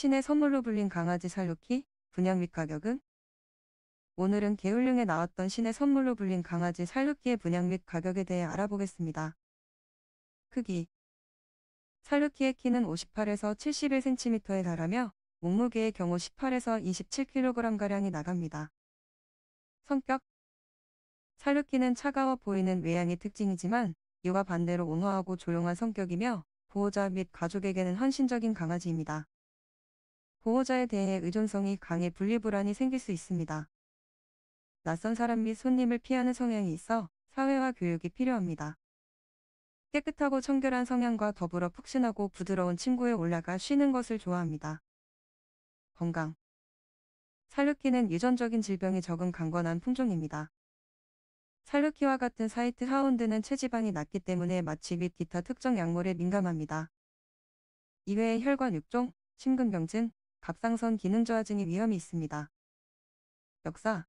신의 선물로 불린 강아지 살루키 분양 및 가격은 오늘은 개울릉에 나왔던 신의 선물로 불린 강아지 살루키의 분양 및 가격에 대해 알아보겠습니다. 크기 살루키의 키는 58에서 71cm에 달하며 몸무게의 경우 18에서 27kg가량이 나갑니다. 성격 살루키는 차가워 보이는 외양이 특징이지만 이와 반대로 온화하고 조용한 성격이며 보호자 및 가족에게는 헌신적인 강아지입니다. 보호자에 대해 의존성이 강해 분리불안이 생길 수 있습니다. 낯선 사람 및 손님을 피하는 성향이 있어 사회화 교육이 필요합니다. 깨끗하고 청결한 성향과 더불어 푹신하고 부드러운 친구에 올라가 쉬는 것을 좋아합니다. 건강 살루키는 유전적인 질병이 적은 강건한 품종입니다. 살루키와 같은 사이트 하운드는 체지방이 낮기 때문에 마취 및 기타 특정 약물에 민감합니다. 이외에 혈관 육종, 심근경증, 갑상선 기능 저하증의 위험이 있습니다. 역사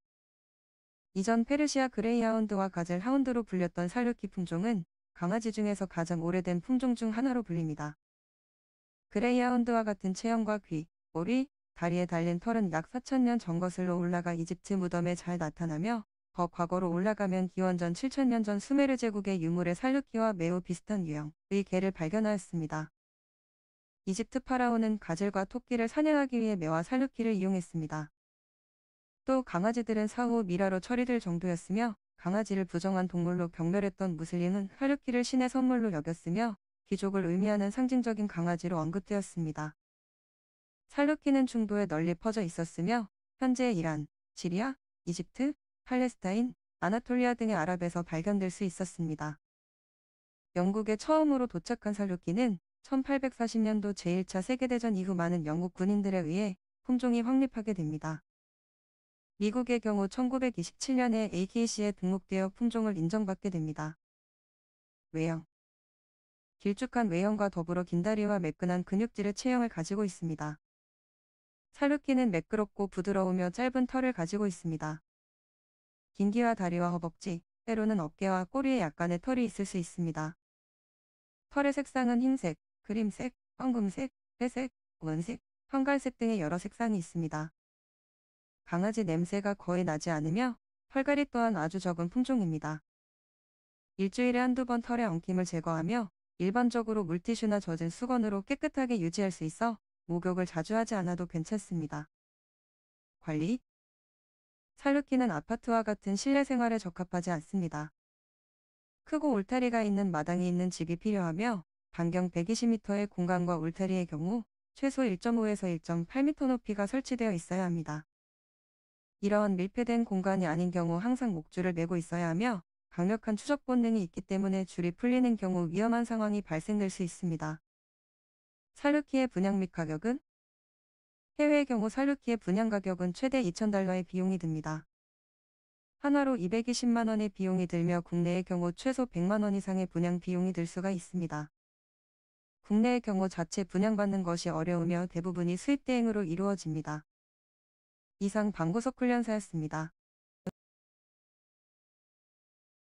이전 페르시아 그레이하운드와 가젤 하운드로 불렸던 살루키 품종은 강아지 중에서 가장 오래된 품종 중 하나로 불립니다. 그레이하운드와 같은 체형과 귀, 머리, 다리에 달린 털은 약 4천년 전 것으로 올라가 이집트 무덤에 잘 나타나며 더 과거로 올라가면 기원전 7천년 전 수메르 제국의 유물의 살루키와 매우 비슷한 유형의 개를 발견하였습니다. 이집트 파라오는 가젤과 토끼를 사냥하기 위해 매와 살루키를 이용했습니다. 또 강아지들은 사후 미라로 처리될 정도였으며 강아지를 부정한 동물로 경멸했던 무슬림은 살루키를 신의 선물로 여겼으며 귀족을 의미하는 상징적인 강아지로 언급되었습니다. 살루키는 중도에 널리 퍼져 있었으며 현재 이란, 시리아, 이집트, 팔레스타인, 아나톨리아 등의 아랍에서 발견될 수 있었습니다. 영국에 처음으로 도착한 살루키는 1840년도 제1차 세계대전 이후 많은 영국 군인들에 의해 품종이 확립하게 됩니다. 미국의 경우 1927년에 AKC에 등록되어 품종을 인정받게 됩니다. 외형 길쭉한 외형과 더불어 긴 다리와 매끈한 근육질의 체형을 가지고 있습니다. 살루키는 매끄럽고 부드러우며 짧은 털을 가지고 있습니다. 긴기와 다리와 허벅지, 때로는 어깨와 꼬리에 약간의 털이 있을 수 있습니다. 털의 색상은 흰색, 그림색, 황금색, 회색, 원색, 황갈색 등의 여러 색상이 있습니다. 강아지 냄새가 거의 나지 않으며 털갈이 또한 아주 적은 품종입니다. 일주일에 한두 번 털의 엉킴을 제거하며 일반적으로 물티슈나 젖은 수건으로 깨끗하게 유지할 수 있어 목욕을 자주 하지 않아도 괜찮습니다. 관리 살루키는 아파트와 같은 실내 생활에 적합하지 않습니다. 크고 울타리가 있는 마당이 있는 집이 필요하며 반경 120m의 공간과 울타리의 경우 최소 1.5에서 1.8m 높이가 설치되어 있어야 합니다. 이러한 밀폐된 공간이 아닌 경우 항상 목줄을 메고 있어야 하며 강력한 추적 본능이 있기 때문에 줄이 풀리는 경우 위험한 상황이 발생될 수 있습니다. 살루키의 분양 및 가격은 해외의 경우 살루키의 분양 가격은 최대 2,000달러의 비용이 듭니다. 한화로 220만원의 비용이 들며 국내의 경우 최소 100만원 이상의 분양 비용이 들 수가 있습니다. 국내의 경우 자체 분양받는 것이 어려우며 대부분이 수입대행으로 이루어집니다. 이상 방구석 훈련사였습니다.